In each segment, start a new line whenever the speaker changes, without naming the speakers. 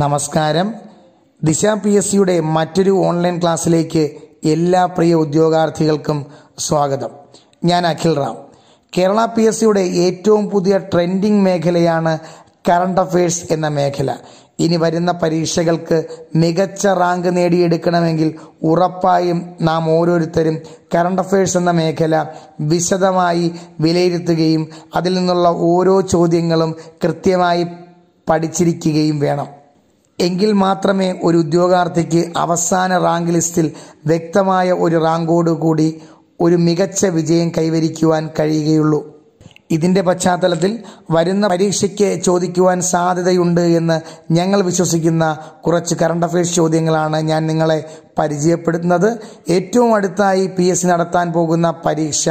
നമസ്കാരം ദിശ P S സിയുടെ മറ്റൊരു ഓൺലൈൻ ക്ലാസ്സിലേക്ക് എല്ലാ പ്രിയ ഉദ്യോഗാർത്ഥികൾക്കും സ്വാഗതം ഞാൻ അഖിൽ റാം കേരള പി എസ് സിയുടെ ഏറ്റവും പുതിയ ട്രെൻഡിംഗ് മേഖലയാണ് കറണ്ട് അഫയേഴ്സ് എന്ന മേഖല ഇനി വരുന്ന പരീക്ഷകൾക്ക് മികച്ച റാങ്ക് നേടിയെടുക്കണമെങ്കിൽ ഉറപ്പായും നാം ഓരോരുത്തരും കറണ്ട് അഫയേഴ്സ് എന്ന മേഖല വിശദമായി വിലയിരുത്തുകയും അതിൽ നിന്നുള്ള ഓരോ ചോദ്യങ്ങളും കൃത്യമായി പഠിച്ചിരിക്കുകയും വേണം എങ്കിൽ മാത്രമേ ഒരു ഉദ്യോഗാർത്ഥിക്ക് അവസാന റാങ്ക് ലിസ്റ്റിൽ വ്യക്തമായ ഒരു റാങ്കോട് കൂടി ഒരു മികച്ച വിജയം കൈവരിക്കുവാൻ കഴിയുകയുള്ളൂ ഇതിൻ്റെ പശ്ചാത്തലത്തിൽ വരുന്ന പരീക്ഷയ്ക്ക് ചോദിക്കുവാൻ സാധ്യതയുണ്ട് എന്ന് ഞങ്ങൾ വിശ്വസിക്കുന്ന കുറച്ച് കറണ്ട് അഫയേഴ്സ് ചോദ്യങ്ങളാണ് ഞാൻ നിങ്ങളെ പരിചയപ്പെടുത്തുന്നത് ഏറ്റവും അടുത്തായി പി എസ് നടത്താൻ പോകുന്ന പരീക്ഷ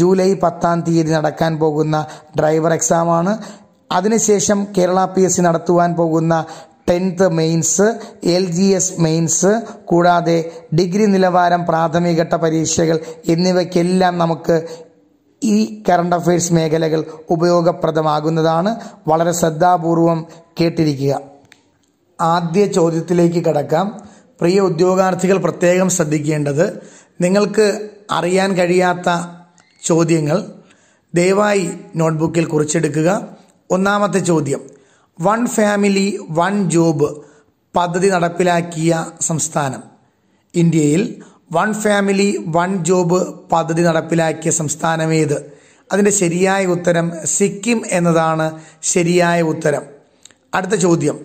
ജൂലൈ പത്താം തീയതി നടക്കാൻ പോകുന്ന ഡ്രൈവർ എക്സാമാണ് അതിനുശേഷം കേരള പി എസ് സി നടത്തുവാൻ പോകുന്ന tenth mains L G S mains കൂടാതെ ഡിഗ്രി നിലവാരം പ്രാഥമികഘട്ട പരീക്ഷകൾ എന്നിവയ്ക്കെല്ലാം നമുക്ക് ഈ കറണ്ട് അഫയേഴ്സ് മേഖലകൾ ഉപയോഗപ്രദമാകുന്നതാണ് വളരെ ശ്രദ്ധാപൂർവം കേട്ടിരിക്കുക ആദ്യ ചോദ്യത്തിലേക്ക് കടക്കാം പ്രിയ ഉദ്യോഗാർത്ഥികൾ പ്രത്യേകം ശ്രദ്ധിക്കേണ്ടത് നിങ്ങൾക്ക് അറിയാൻ കഴിയാത്ത ചോദ്യങ്ങൾ ദയവായി നോട്ട്ബുക്കിൽ കുറിച്ചെടുക്കുക ഒന്നാമത്തെ ചോദ്യം വൺ ഫാമിലി വൺ ജോബ് പദ്ധതി നടപ്പിലാക്കിയ സംസ്ഥാനം ഇന്ത്യയിൽ വൺ ഫാമിലി വൺ ജോബ് പദ്ധതി നടപ്പിലാക്കിയ സംസ്ഥാനമേത് അതിൻ്റെ ശരിയായ ഉത്തരം സിക്കിം എന്നതാണ് ശരിയായ ഉത്തരം അടുത്ത ചോദ്യം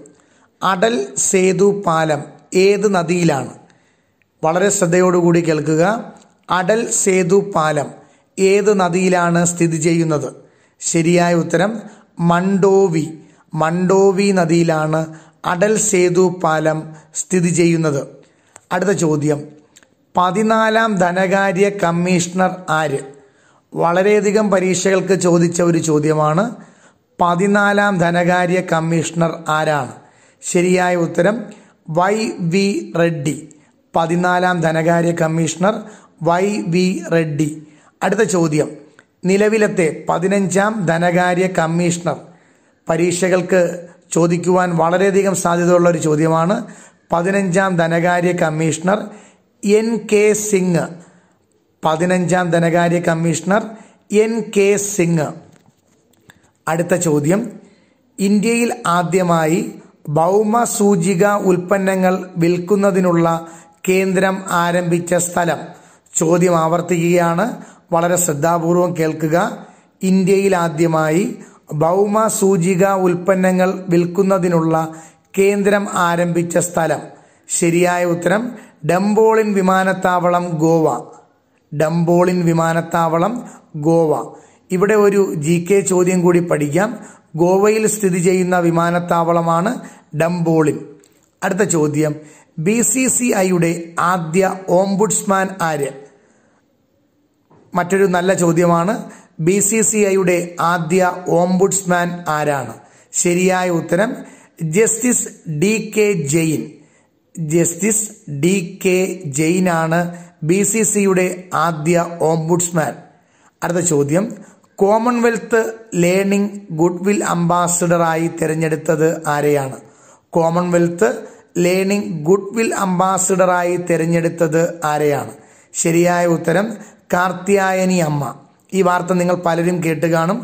അടൽ സേതു പാലം ഏത് നദിയിലാണ് വളരെ ശ്രദ്ധയോടുകൂടി കേൾക്കുക അടൽ സേതു പാലം ഏത് നദിയിലാണ് സ്ഥിതി ചെയ്യുന്നത് ശരിയായ ഉത്തരം മണ്ടോവി മണ്ടോവി നദിയിലാണ് അടൽ സേതു പാലം സ്ഥിതി ചെയ്യുന്നത് അടുത്ത ചോദ്യം പതിനാലാം ധനകാര്യ കമ്മീഷണർ ആര് വളരെയധികം പരീക്ഷകൾക്ക് ചോദിച്ച ഒരു ചോദ്യമാണ് പതിനാലാം ധനകാര്യ കമ്മീഷണർ ആരാണ് ശരിയായ ഉത്തരം വൈ വി റെഡ്ഡി പതിനാലാം ധനകാര്യ കമ്മീഷണർ വൈ വി റെഡ്ഡി അടുത്ത ചോദ്യം നിലവിലത്തെ പതിനഞ്ചാം ധനകാര്യ കമ്മീഷണർ പരീക്ഷകൾക്ക് ചോദിക്കുവാൻ വളരെയധികം സാധ്യതയുള്ള ഒരു ചോദ്യമാണ് പതിനഞ്ചാം ധനകാര്യ കമ്മീഷണർ എൻ കെ സിംഗ് പതിനഞ്ചാം ധനകാര്യ കമ്മീഷണർ എൻ കെ സിംഗ് അടുത്ത ചോദ്യം ഇന്ത്യയിൽ ആദ്യമായി ഭൗമ സൂചിക ഉൽപ്പന്നങ്ങൾ വിൽക്കുന്നതിനുള്ള കേന്ദ്രം ആരംഭിച്ച സ്ഥലം ചോദ്യം ആവർത്തിക്കുകയാണ് വളരെ ശ്രദ്ധാപൂർവം കേൾക്കുക ഇന്ത്യയിൽ ആദ്യമായി ഭൗമ സൂചിക ഉൽപ്പന്നങ്ങൾ വിൽക്കുന്നതിനുള്ള കേന്ദ്രം ആരംഭിച്ച സ്ഥലം ശരിയായ ഉത്തരം ഡംബോളിൻ വിമാനത്താവളം ഗോവ ഡംബോളിൻ വിമാനത്താവളം ഗോവ ഇവിടെ ഒരു ജി കെ ചോദ്യം കൂടി പഠിക്കാം ഗോവയിൽ സ്ഥിതി ചെയ്യുന്ന വിമാനത്താവളമാണ് ഡംബോളിൻ അടുത്ത ചോദ്യം ബി സി സി ഐയുടെ ആദ്യ ഓംബുഡ്സ്മാൻ ആര് മറ്റൊരു നല്ല ചോദ്യമാണ് ബി സി സി ഐയുടെ ആദ്യ ഓംബുഡ്സ്മാൻ ആരാണ് ശരിയായ ഉത്തരം justice D K Jain justice D K ആണ് ബി സി സിയുടെ ആദ്യ ഓംബുഡ്സ്മാൻ അടുത്ത ചോദ്യം കോമൺവെൽത്ത് ലേണിംഗ് ഗുഡ്വിൽ അംബാസിഡറായി തിരഞ്ഞെടുത്തത് ആരെയാണ് കോമൺവെൽത്ത് ലേണിംഗ് ഗുഡ്വിൽ അംബാസിഡറായി തിരഞ്ഞെടുത്തത് ആരെയാണ് ശരിയായ ഉത്തരം കാർത്തിയായനി അമ്മ ഈ വാർത്ത നിങ്ങൾ പലരും കേട്ട് കാണും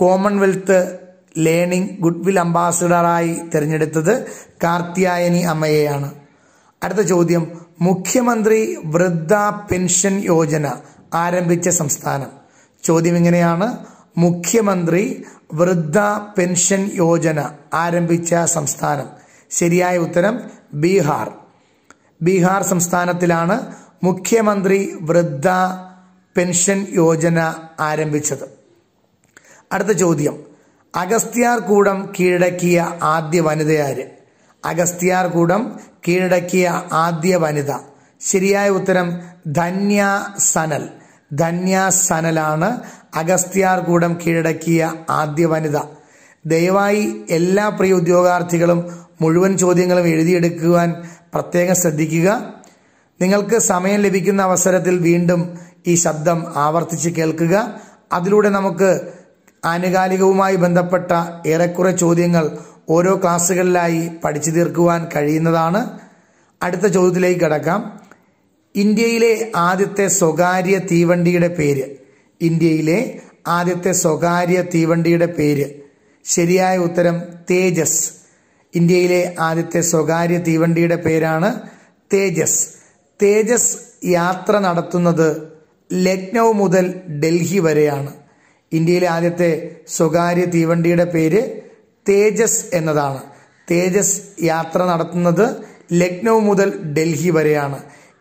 കോമൺവെൽത്ത് ലേണിംഗ് ഗുഡ്വിൽ അംബാസിഡറായി തിരഞ്ഞെടുത്തത് കാർത്തിയായനി അമ്മയെയാണ് അടുത്ത ചോദ്യം മുഖ്യമന്ത്രി വൃദ്ധ പെൻഷൻ യോജന ആരംഭിച്ച സംസ്ഥാനം ചോദ്യം ഇങ്ങനെയാണ് മുഖ്യമന്ത്രി വൃദ്ധ പെൻഷൻ യോജന ആരംഭിച്ച സംസ്ഥാനം ശരിയായ ഉത്തരം ബീഹാർ ബീഹാർ സംസ്ഥാനത്തിലാണ് മുഖ്യമന്ത്രി വൃദ്ധ പെൻഷൻ യോജന ആരംഭിച്ചത് അടുത്ത ചോദ്യം അഗസ്ത്യാർ കൂടം കീഴടക്കിയ ആദ്യ വനിതയാര് അഗസ്ത്യാർ കൂടം കീഴടക്കിയ ആദ്യ വനിത ശരിയായ ഉത്തരം ധന്യ സനൽ ധന്യ സനലാണ് അഗസ്ത്യാർ കൂടം കീഴടക്കിയ ആദ്യ വനിത ദയവായി എല്ലാ പ്രിയ ഉദ്യോഗാർത്ഥികളും മുഴുവൻ ചോദ്യങ്ങളും എഴുതിയെടുക്കുവാൻ പ്രത്യേകം ശ്രദ്ധിക്കുക നിങ്ങൾക്ക് സമയം ലഭിക്കുന്ന അവസരത്തിൽ വീണ്ടും ഈ ശബ്ദം ആവർത്തിച്ച് കേൾക്കുക അതിലൂടെ നമുക്ക് ആനുകാലികവുമായി ബന്ധപ്പെട്ട ഏറെക്കുറെ ചോദ്യങ്ങൾ ഓരോ ക്ലാസ്സുകളിലായി പഠിച്ചു തീർക്കുവാൻ കഴിയുന്നതാണ് അടുത്ത ചോദ്യത്തിലേക്ക് കിടക്കാം ഇന്ത്യയിലെ ആദ്യത്തെ സ്വകാര്യ തീവണ്ടിയുടെ പേര് ഇന്ത്യയിലെ ആദ്യത്തെ സ്വകാര്യ തീവണ്ടിയുടെ പേര് ശരിയായ ഉത്തരം തേജസ് ഇന്ത്യയിലെ ആദ്യത്തെ സ്വകാര്യ തീവണ്ടിയുടെ പേരാണ് തേജസ് തേജസ് യാത്ര നടത്തുന്നത് ലക്നൗ മുതൽ ഡൽഹി വരെയാണ് ഇന്ത്യയിലെ ആദ്യത്തെ സ്വകാര്യ തീവണ്ടിയുടെ പേര് തേജസ് എന്നതാണ് തേജസ് യാത്ര നടത്തുന്നത് ലക്നൗ മുതൽ ഡൽഹി വരെയാണ്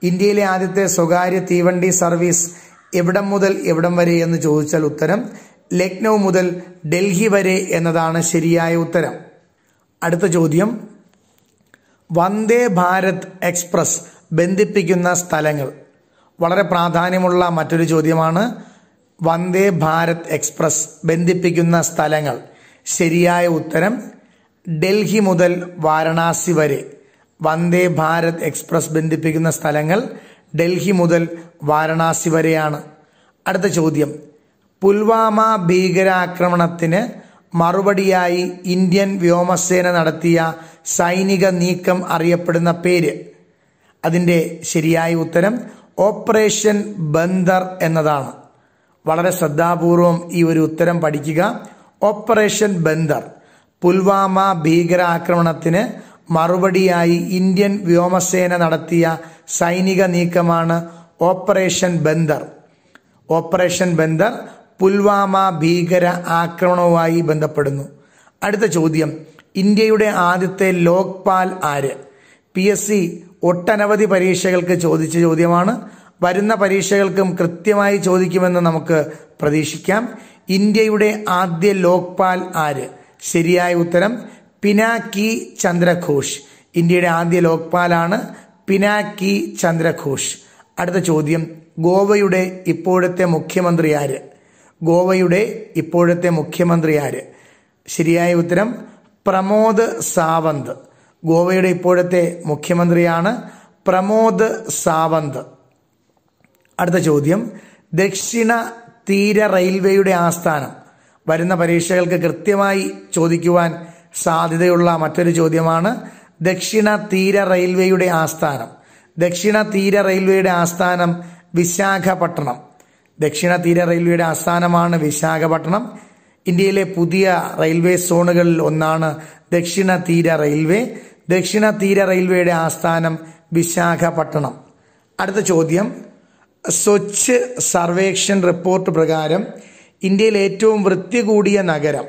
ഇന്ത്യയിലെ ആദ്യത്തെ സ്വകാര്യ തീവണ്ടി സർവീസ് എവിടം മുതൽ എവിടം വരെ എന്ന് ചോദിച്ചാൽ ഉത്തരം ലക്നൗ മുതൽ ഡൽഹി വരെ എന്നതാണ് ശരിയായ ഉത്തരം അടുത്ത ചോദ്യം വന്ദേ ഭാരത് എക്സ്പ്രസ് ബന്ധിപ്പിക്കുന്ന സ്ഥലങ്ങൾ വളരെ പ്രാധാന്യമുള്ള മറ്റൊരു ചോദ്യമാണ് വന്ദേ ഭാരത് എക്സ്പ്രസ് ബന്ധിപ്പിക്കുന്ന സ്ഥലങ്ങൾ ശരിയായ ഉത്തരം ഡൽഹി മുതൽ വാരണാസി വരെ വന്ദേ ഭാരത് എക്സ്പ്രസ് ബന്ധിപ്പിക്കുന്ന സ്ഥലങ്ങൾ ഡൽഹി മുതൽ വാരണാസി വരെയാണ് അടുത്ത ചോദ്യം പുൽവാമ ഭീകരാക്രമണത്തിന് മറുപടിയായി ഇന്ത്യൻ വ്യോമസേന നടത്തിയ സൈനിക നീക്കം അറിയപ്പെടുന്ന പേര് അതിൻ്റെ ശരിയായ ഉത്തരം ഓപ്പറേഷൻ ബന്ദർ എന്നതാണ് വളരെ ശ്രദ്ധാപൂർവം ഈ ഒരു ഉത്തരം പഠിക്കുക ഓപ്പറേഷൻ ബന്ദർ പുൽവാമ ഭീകരാക്രമണത്തിന് മറുപടിയായി ഇന്ത്യൻ വ്യോമസേന നടത്തിയ സൈനിക നീക്കമാണ് ഓപ്പറേഷൻ ബന്ദർ ഓപ്പറേഷൻ ബന്ദർ പുൽവാമ ഭീകര ആക്രമണവുമായി ബന്ധപ്പെടുന്നു അടുത്ത ചോദ്യം ഇന്ത്യയുടെ ആദ്യത്തെ ലോക്പാൽ ആര് പി എസ് സി ഒട്ടനവധി പരീക്ഷകൾക്ക് ചോദിച്ച ചോദ്യമാണ് വരുന്ന പരീക്ഷകൾക്കും കൃത്യമായി ചോദിക്കുമെന്ന് നമുക്ക് പ്രതീക്ഷിക്കാം ഇന്ത്യയുടെ ആദ്യ ലോക്പാൽ ആര് ശരിയായ ഉത്തരം പിനാക്കി ചന്ദ്രഘോഷ് ഇന്ത്യയുടെ ആദ്യ ലോക്പാലാണ് പിനാക്കി ചന്ദ്രഘോഷ് അടുത്ത ചോദ്യം ഗോവയുടെ ഇപ്പോഴത്തെ മുഖ്യമന്ത്രി ആര് ഗോവയുടെ ഇപ്പോഴത്തെ മുഖ്യമന്ത്രി ആര് ശരിയായ ഉത്തരം പ്രമോദ് സാവന്ത് ഗോവയുടെ ഇപ്പോഴത്തെ മുഖ്യമന്ത്രിയാണ് പ്രമോദ് സാവന്ത് അടുത്ത ചോദ്യം ദക്ഷിണ തീര റെയിൽവേയുടെ ആസ്ഥാനം വരുന്ന പരീക്ഷകൾക്ക് കൃത്യമായി ചോദിക്കുവാൻ സാധ്യതയുള്ള മറ്റൊരു ചോദ്യമാണ് ദക്ഷിണ തീര റെയിൽവേയുടെ ആസ്ഥാനം ദക്ഷിണ തീര റെയിൽവേയുടെ ആസ്ഥാനം വിശാഖപട്ടണം ദക്ഷിണ തീര റെയിൽവേയുടെ ആസ്ഥാനമാണ് വിശാഖപട്ടണം ഇന്ത്യയിലെ പുതിയ റെയിൽവേ സോണുകളിൽ ഒന്നാണ് ദക്ഷിണ തീര റെയിൽവേ ദക്ഷിണ തീര റെയിൽവേയുടെ ആസ്ഥാനം വിശാഖപട്ടണം അടുത്ത ചോദ്യം സ്വച്ഛ് സർവേക്ഷൻ റിപ്പോർട്ട് പ്രകാരം ഇന്ത്യയിൽ ഏറ്റവും വൃത്തി കൂടിയ നഗരം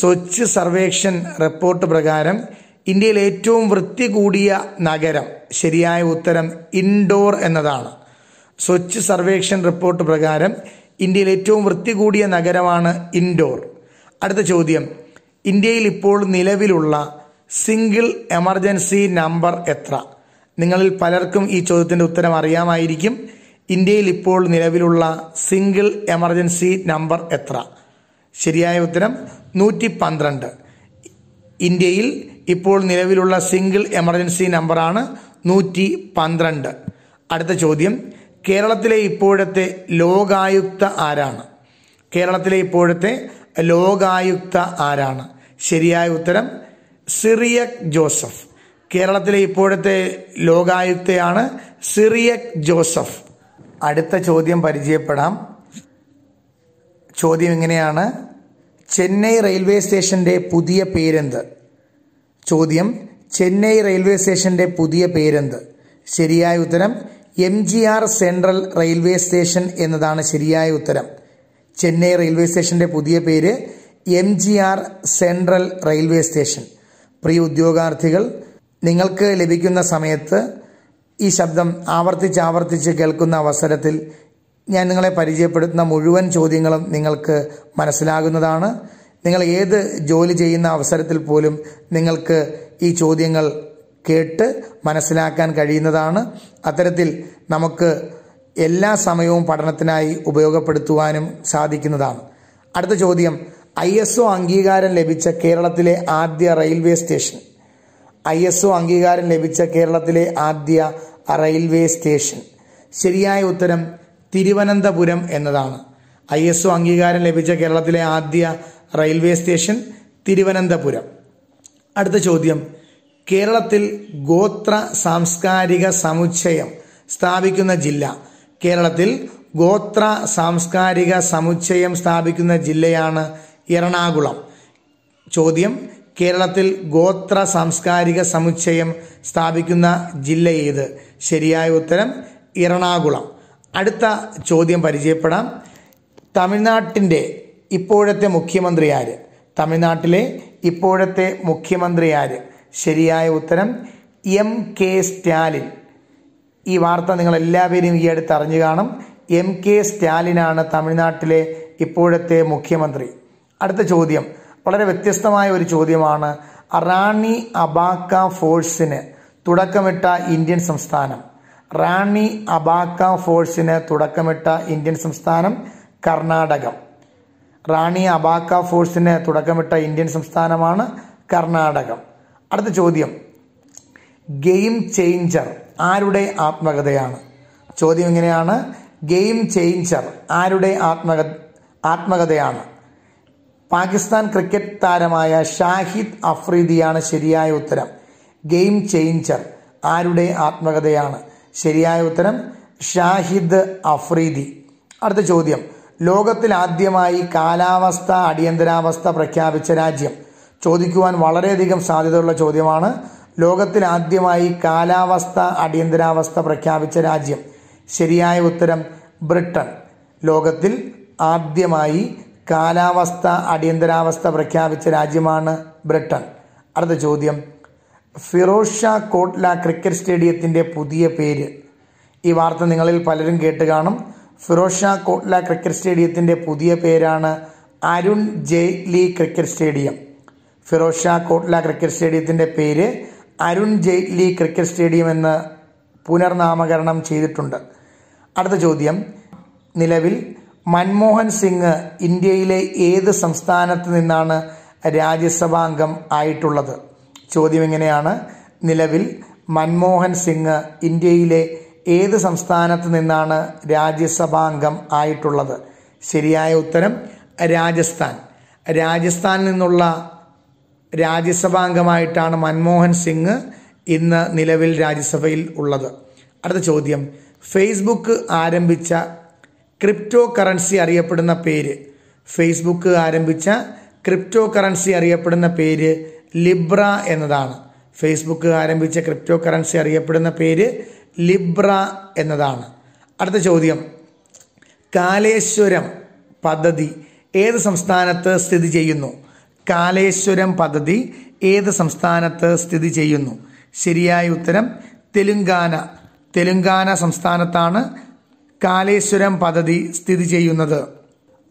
സ്വച്ഛ് സർവേക്ഷൻ റിപ്പോർട്ട് പ്രകാരം ഇന്ത്യയിൽ ഏറ്റവും വൃത്തി കൂടിയ നഗരം ശരിയായ ഉത്തരം ഇൻഡോർ എന്നതാണ് സ്വച്ഛ് സർവേക്ഷൻ റിപ്പോർട്ട് പ്രകാരം ഇന്ത്യയിൽ ഏറ്റവും വൃത്തി കൂടിയ നഗരമാണ് ഇൻഡോർ അടുത്ത ചോദ്യം ഇന്ത്യയിൽ ഇപ്പോൾ നിലവിലുള്ള സിംഗിൾ എമർജൻസി നമ്പർ എത്ര നിങ്ങളിൽ പലർക്കും ഈ ചോദ്യത്തിന്റെ ഉത്തരം അറിയാമായിരിക്കും ഇന്ത്യയിൽ ഇപ്പോൾ നിലവിലുള്ള സിംഗിൾ എമർജൻസി നമ്പർ എത്ര ശരിയായ ഉത്തരം നൂറ്റി പന്ത്രണ്ട് ഇന്ത്യയിൽ ഇപ്പോൾ നിലവിലുള്ള സിംഗിൾ എമർജൻസി നമ്പറാണ് നൂറ്റി പന്ത്രണ്ട് അടുത്ത ചോദ്യം കേരളത്തിലെ ഇപ്പോഴത്തെ ലോകായുക്ത ആരാണ് കേരളത്തിലെ ഇപ്പോഴത്തെ ലോകായുക്ത ആരാണ് ശരിയായ ഉത്തരം സിറിയക് ജോസഫ് കേരളത്തിലെ ഇപ്പോഴത്തെ ലോകായുക്തയാണ് സിറിയക് ജോസഫ് അടുത്ത ചോദ്യം പരിചയപ്പെടാം ചോദ്യം ഇങ്ങനെയാണ് ചെന്നൈ റെയിൽവേ സ്റ്റേഷൻ്റെ പുതിയ പേരെന്ത് ചോദ്യം ചെന്നൈ റെയിൽവേ സ്റ്റേഷൻ്റെ പുതിയ പേരെന്ത് ശരിയായ ഉത്തരം M G R central railway station എന്നതാണ് ശരിയായ ഉത്തരം ചെന്നൈ റെയിൽവേ സ്റ്റേഷൻ്റെ പുതിയ പേര് M G R central railway station പ്രിയ ഉദ്യോഗാർത്ഥികൾ നിങ്ങൾക്ക് ലഭിക്കുന്ന സമയത്ത് ഈ ശബ്ദം ആവർത്തിച്ച് ആവർത്തിച്ച് കേൾക്കുന്ന അവസരത്തിൽ ഞാൻ നിങ്ങളെ പരിചയപ്പെടുത്തുന്ന മുഴുവൻ ചോദ്യങ്ങളും നിങ്ങൾക്ക് മനസ്സിലാകുന്നതാണ് നിങ്ങൾ ഏത് ജോലി ചെയ്യുന്ന അവസരത്തിൽ പോലും നിങ്ങൾക്ക് ഈ ചോദ്യങ്ങൾ കേട്ട് മനസ്സിലാക്കാൻ കഴിയുന്നതാണ് അത്തരത്തിൽ നമുക്ക് എല്ലാ സമയവും പഠനത്തിനായി ഉപയോഗപ്പെടുത്തുവാനും സാധിക്കുന്നതാണ് അടുത്ത ചോദ്യം ഐ എസ് ഒ അംഗീകാരം ലഭിച്ച കേരളത്തിലെ ആദ്യ railway station I S O അംഗീകാരം ലഭിച്ച കേരളത്തിലെ ആദ്യ റെയിൽവേ സ്റ്റേഷൻ ശരിയായ ഉത്തരം തിരുവനന്തപുരം എന്നതാണ് ഐ എസ് ഒ അംഗീകാരം ലഭിച്ച കേരളത്തിലെ ആദ്യ റെയിൽവേ സ്റ്റേഷൻ തിരുവനന്തപുരം അടുത്ത ചോദ്യം കേരളത്തിൽ ഗോത്ര സാംസ്കാരിക സമുച്ചയം സ്ഥാപിക്കുന്ന ജില്ല കേരളത്തിൽ ഗോത്ര സാംസ്കാരിക സമുച്ചയം സ്ഥാപിക്കുന്ന ജില്ലയാണ് എറണാകുളം ചോദ്യം കേരളത്തിൽ ഗോത്ര സാംസ്കാരിക സമുച്ചയം സ്ഥാപിക്കുന്ന ജില്ല ഏത് ശരിയായ ഉത്തരം എറണാകുളം അടുത്ത ചോദ്യം പരിചയപ്പെടാം തമിഴ്നാട്ടിൻ്റെ ഇപ്പോഴത്തെ മുഖ്യമന്ത്രി ആര് തമിഴ്നാട്ടിലെ ഇപ്പോഴത്തെ മുഖ്യമന്ത്രി ആര് ശരിയായ ഉത്തരം എം കെ സ്റ്റാലിൻ ഈ വാർത്ത നിങ്ങൾ എല്ലാവരും ഈ അടുത്ത് അറിഞ്ഞു കാണും എം കെ സ്റ്റാലിനാണ് തമിഴ്നാട്ടിലെ ഇപ്പോഴത്തെ മുഖ്യമന്ത്രി അടുത്ത ചോദ്യം വളരെ വ്യത്യസ്തമായ ഒരു ചോദ്യമാണ് റാണി അബാക്ക ഫോഴ്സിന് തുടക്കമിട്ട ഇന്ത്യൻ സംസ്ഥാനം റാണി അബാക്ക ഫോഴ്സിന് തുടക്കമിട്ട ഇന്ത്യൻ സംസ്ഥാനം കർണാടകം റാണി അബാക്ക ഫോഴ്സിന് തുടക്കമിട്ട ഇന്ത്യൻ സംസ്ഥാനമാണ് കർണാടകം അടുത്ത ചോദ്യം ഗെയിം ചേഞ്ചർ ആരുടെ ആത്മകഥയാണ് ചോദ്യം എങ്ങനെയാണ് ഗെയിം ചേഞ്ചർ ആരുടെ ആത്മക ആത്മകഥയാണ് പാകിസ്ഥാൻ ക്രിക്കറ്റ് താരമായ ഷാഹിദ് അഫ്രീദിയാണ് ശരിയായ ഉത്തരം ഗെയിം ചേഞ്ചർ ആരുടെ ആത്മകഥയാണ് ശരിയായ ഉത്തരം ഷാഹിദ് അഫ്രീദി അടുത്ത ചോദ്യം ലോകത്തിൽ ആദ്യമായി കാലാവസ്ഥ അടിയന്തരാവസ്ഥ പ്രഖ്യാപിച്ച രാജ്യം ചോദിക്കുവാൻ വളരെയധികം സാധ്യതയുള്ള ചോദ്യമാണ് ലോകത്തിൽ ആദ്യമായി കാലാവസ്ഥ അടിയന്തരാവസ്ഥ പ്രഖ്യാപിച്ച രാജ്യം ശരിയായ ഉത്തരം ബ്രിട്ടൻ ലോകത്തിൽ ആദ്യമായി കാലാവസ്ഥ അടിയന്തരാവസ്ഥ പ്രഖ്യാപിച്ച രാജ്യമാണ് ബ്രിട്ടൻ അടുത്ത ചോദ്യം ഫിറോസ് ഷാ കോട്ട്ല ക്രിക്കറ്റ് സ്റ്റേഡിയത്തിൻ്റെ പുതിയ പേര് ഈ വാർത്ത നിങ്ങളിൽ പലരും കേട്ട് കാണും ഫിറോസ് ഷാ കോട്ട്ല ക്രിക്കറ്റ് സ്റ്റേഡിയത്തിൻ്റെ പുതിയ പേരാണ് Arun Jaitley cricket stadium Feroz Shah Kotla cricket സ്റ്റേഡിയത്തിൻ്റെ പേര് അരുൺ ജെയ്റ്റ്ലി ക്രിക്കറ്റ് സ്റ്റേഡിയം എന്ന് പുനർനാമകരണം ചെയ്തിട്ടുണ്ട് അടുത്ത ചോദ്യം നിലവിൽ മൻമോഹൻ സിംഗ് ഇന്ത്യയിലെ ഏത് സംസ്ഥാനത്ത് നിന്നാണ് രാജ്യസഭാംഗം ആയിട്ടുള്ളത് ചോദ്യം എങ്ങനെയാണ് നിലവിൽ മൻമോഹൻ സിംഗ് ഇന്ത്യയിലെ ഏത് സംസ്ഥാനത്ത് നിന്നാണ് രാജ്യസഭാംഗം ആയിട്ടുള്ളത് ശരിയായ ഉത്തരം രാജസ്ഥാൻ രാജസ്ഥാനിൽ നിന്നുള്ള രാജ്യസഭാംഗമായിട്ടാണ് മൻമോഹൻ സിംഗ് ഇന്ന് നിലവിൽ രാജ്യസഭയിൽ ഉള്ളത് അടുത്ത ചോദ്യം ഫേസ്ബുക്ക് ആരംഭിച്ച ക്രിപ്റ്റോ കറൻസി അറിയപ്പെടുന്ന പേര് ഫേസ്ബുക്ക് ആരംഭിച്ച ക്രിപ്റ്റോ കറൻസി അറിയപ്പെടുന്ന പേര് ലിബ്ര എന്നതാണ് ഫേസ്ബുക്ക് ആരംഭിച്ച ക്രിപ്റ്റോ കറൻസി അറിയപ്പെടുന്ന പേര് ലിബ്ര എന്നതാണ് അടുത്ത ചോദ്യം കാലേശ്വരം പദ്ധതി ഏത് സംസ്ഥാനത്ത് സ്ഥിതി ചെയ്യുന്നു കാലേശ്വരം പദ്ധതി ഏത് സംസ്ഥാനത്ത് സ്ഥിതി ചെയ്യുന്നു ശരിയായ ഉത്തരം തെലുങ്കാന തെലുങ്കാന സംസ്ഥാനത്താണ് കാലേശ്വരം പദ്ധതി സ്ഥിതി ചെയ്യുന്നത്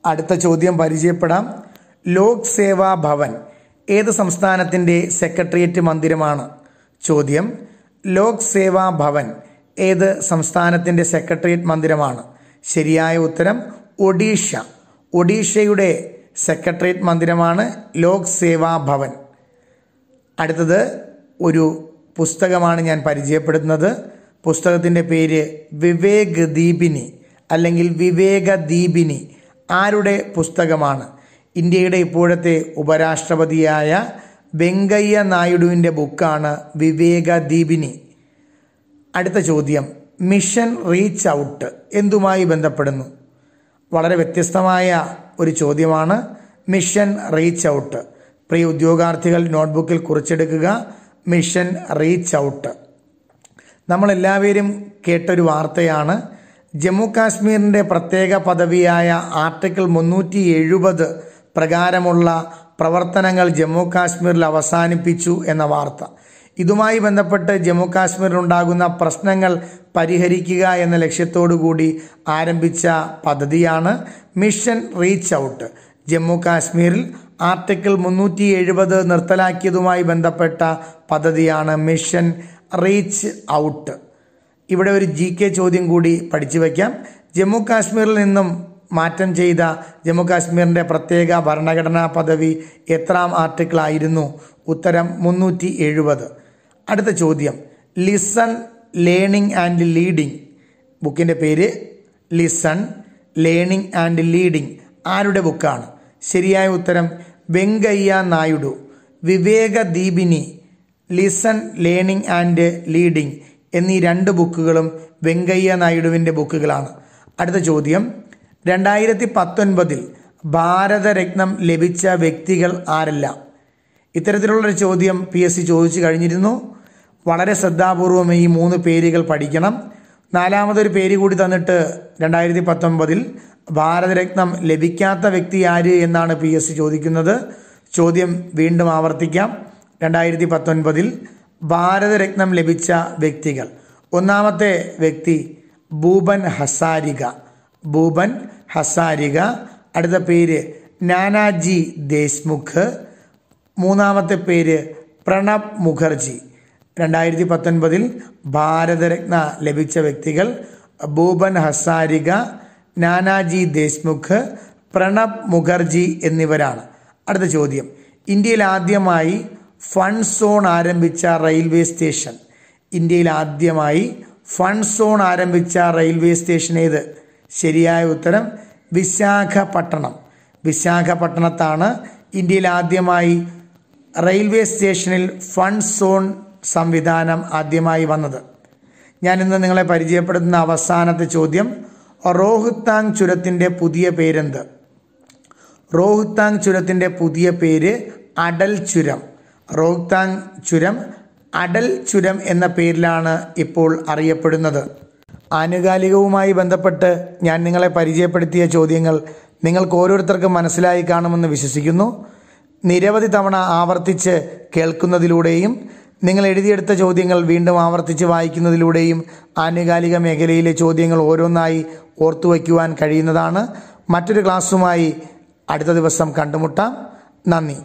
അടുത്ത ചോദ്യം പരിചയപ്പെടാം ലോക് സേവാ ഭവൻ ഏത് സംസ്ഥാനത്തിൻ്റെ സെക്രട്ടേറിയറ്റ് മന്ദിരമാണ് ചോദ്യം ലോക് സേവാ ഭവൻ ഏത് സംസ്ഥാനത്തിൻ്റെ സെക്രട്ടേറിയറ്റ് മന്ദിരമാണ് ശരിയായ ഉത്തരം ഒഡീഷ ഒഡീഷയുടെ സെക്രട്ടേറിയറ്റ് മന്ദിരമാണ് ലോക് സേവാ ഭവൻ അടുത്തത് ഒരു പുസ്തകമാണ് ഞാൻ പരിചയപ്പെടുത്തുന്നത് പുസ്തകത്തിൻ്റെ പേര് വിവേക് ദീപിനി അല്ലെങ്കിൽ വിവേക ദീപിനി ആരുടെ പുസ്തകമാണ് ഇന്ത്യയുടെ ഇപ്പോഴത്തെ ഉപരാഷ്ട്രപതിയായ വെങ്കയ്യ നായിഡുവിൻ്റെ ബുക്കാണ് വിവേക ദീപിനി അടുത്ത ചോദ്യം മിഷൻ റീച്ച് ഔട്ട് എന്തുമായി ബന്ധപ്പെടുന്നു വളരെ വ്യത്യസ്തമായ ഒരു ചോദ്യമാണ് മിഷൻ റീച്ച് ഔട്ട് പ്രിയ ഉദ്യോഗാർത്ഥികൾ നോട്ട്ബുക്കിൽ കുറിച്ചെടുക്കുക മിഷൻ റീച്ച് ഔട്ട് നമ്മളെല്ലാവരും കേട്ടൊരു വാർത്തയാണ് ജമ്മു കാശ്മീരിൻ്റെ പ്രത്യേക പദവിയായ ആർട്ടിക്കിൾ മുന്നൂറ്റി എഴുപത് പ്രകാരമുള്ള പ്രവർത്തനങ്ങൾ ജമ്മു കാശ്മീരിൽ അവസാനിപ്പിച്ചു എന്ന വാർത്ത ഇതുമായി ബന്ധപ്പെട്ട് ജമ്മു കാശ്മീരിലുണ്ടാകുന്ന പ്രശ്നങ്ങൾ പരിഹരിക്കുക എന്ന കൂടി ആരംഭിച്ച പദ്ധതിയാണ് മിഷൻ റീച്ച് ഔട്ട് ജമ്മു കാശ്മീരിൽ ആർട്ടിക്കിൾ മുന്നൂറ്റി എഴുപത് നിർത്തലാക്കിയതുമായി ബന്ധപ്പെട്ട പദ്ധതിയാണ് മിഷൻ റീച്ച് ഔട്ട് ഇവിടെ ഒരു ജി കെ ചോദ്യം കൂടി പഠിച്ചു വയ്ക്കാം ജമ്മു കാശ്മീരിൽ നിന്നും മാറ്റം ചെയ്ത ജമ്മു കാശ്മീരിൻ്റെ പ്രത്യേക ഭരണഘടനാ പദവി എത്രാം ആർട്ടിക്കിൾ ആയിരുന്നു ഉത്തരം മുന്നൂറ്റി എഴുപത് അടുത്ത ചോദ്യം ലിസൺ ലേണിംഗ് ആൻഡ് ലീഡിംഗ് ബുക്കിൻ്റെ പേര് ലിസൺ ലേണിംഗ് ആൻഡ് ലീഡിംഗ് ആരുടെ ബുക്കാണ് ശരിയായ ഉത്തരം Venkaiah Naidu Viveka Deepini listen learning and leading എന്നീ രണ്ട് ബുക്കുകളും വെങ്കയ്യ നായിഡുവിൻ്റെ ബുക്കുകളാണ് അടുത്ത ചോദ്യം രണ്ടായിരത്തി പത്തൊൻപതിൽ ഭാരതരത്നം ലഭിച്ച വ്യക്തികൾ ആരെല്ലാം ഇത്തരത്തിലുള്ളൊരു ചോദ്യം പി എസ് സി ചോദിച്ചു കഴിഞ്ഞിരുന്നു വളരെ ശ്രദ്ധാപൂർവം ഈ മൂന്ന് പേരുകൾ പഠിക്കണം നാലാമതൊരു പേര് കൂടി തന്നിട്ട് രണ്ടായിരത്തി പത്തൊൻപതിൽ ഭാരതരത്നം ലഭിക്കാത്ത വ്യക്തി ആര് എന്നാണ് പി എസ് സി ചോദിക്കുന്നത് ചോദ്യം വീണ്ടും ആവർത്തിക്കാം രണ്ടായിരത്തി പത്തൊൻപതിൽ ഭാരതരത്നം ലഭിച്ച വ്യക്തികൾ ഒന്നാമത്തെ വ്യക്തി ഭൂപൻ ഹസാരിക ഭൂപൻ ഹസാരിക അടുത്ത പേര് നാനാജി ദേശ്മുഖ് മൂന്നാമത്തെ പേര് പ്രണബ് മുഖർജി രണ്ടായിരത്തി പത്തൊൻപതിൽ ഭാരതരത്ന ലഭിച്ച വ്യക്തികൾ ഭൂപൻ ഹസാരിക നാനാജി ദേശ്മുഖ് പ്രണബ് മുഖർജി എന്നിവരാണ് അടുത്ത ചോദ്യം ഇന്ത്യയിൽ ആദ്യമായി ഫൺ സോൺ ആരംഭിച്ച റെയിൽവേ സ്റ്റേഷൻ ഇന്ത്യയിൽ ആദ്യമായി ഫൺ സോൺ ആരംഭിച്ച റെയിൽവേ സ്റ്റേഷൻ ഏത് ശരിയായ ഉത്തരം വിശാഖപട്ടണം വിശാഖപട്ടണത്താണ് ഇന്ത്യയിൽ ആദ്യമായി റെയിൽവേ സ്റ്റേഷനിൽ ഫണ്ട് സോൺ സംവിധാനം ആദ്യമായി വന്നത് ഞാൻ ഇന്ന് നിങ്ങളെ പരിചയപ്പെടുത്തുന്ന അവസാനത്തെ ചോദ്യം റോഹുത്താങ് ചുരത്തിൻ്റെ പുതിയ പേരെന്ത് റോഹുത്താങ് ചുരത്തിൻ്റെ പുതിയ പേര് അടൽ ചുരം റോഹ്താങ് ചുരം അടൽ ചുരം എന്ന പേരിലാണ് ഇപ്പോൾ അറിയപ്പെടുന്നത് ആനുകാലികവുമായി ബന്ധപ്പെട്ട് ഞാൻ നിങ്ങളെ പരിചയപ്പെടുത്തിയ ചോദ്യങ്ങൾ നിങ്ങൾക്ക് ഓരോരുത്തർക്കും മനസ്സിലായി കാണുമെന്ന് വിശ്വസിക്കുന്നു നിരവധി തവണ ആവർത്തിച്ച് കേൾക്കുന്നതിലൂടെയും നിങ്ങൾ എഴുതിയെടുത്ത ചോദ്യങ്ങൾ വീണ്ടും ആവർത്തിച്ച് വായിക്കുന്നതിലൂടെയും ആനുകാലിക മേഖലയിലെ ചോദ്യങ്ങൾ ഓരോന്നായി ഓർത്തു കഴിയുന്നതാണ് മറ്റൊരു ക്ലാസ്സുമായി അടുത്ത ദിവസം കണ്ടുമുട്ടാം നന്ദി